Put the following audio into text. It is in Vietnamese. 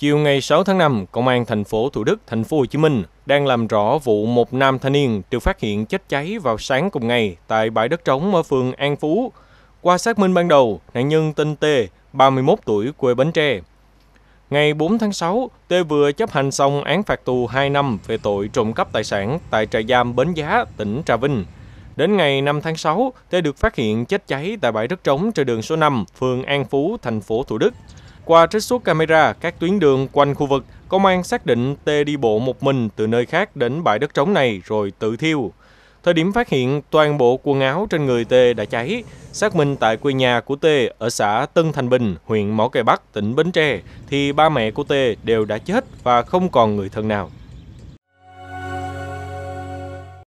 Chiều ngày 6 tháng 5, Công an thành phố Thủ Đức, thành phố Hồ Chí Minh đang làm rõ vụ một nam thanh niên được phát hiện chết cháy vào sáng cùng ngày tại bãi đất trống ở phường An Phú. Qua xác minh ban đầu, nạn nhân tên T, 31 tuổi, quê Bến Tre. Ngày 4 tháng 6, T vừa chấp hành xong án phạt tù 2 năm về tội trộm cắp tài sản tại trại giam Bến Giá, tỉnh Trà Vinh. Đến ngày 5 tháng 6, T được phát hiện chết cháy tại bãi đất trống trên đường số 5, phường An Phú, thành phố Thủ Đức. Qua trích xuất camera các tuyến đường quanh khu vực, công an xác định T đi bộ một mình từ nơi khác đến bãi đất trống này rồi tự thiêu. Thời điểm phát hiện, toàn bộ quần áo trên người T đã cháy. Xác minh tại quê nhà của T ở xã Tân Thành Bình, huyện Mỏ Cày Bắc, tỉnh Bến Tre, thì ba mẹ của T đều đã chết và không còn người thân nào.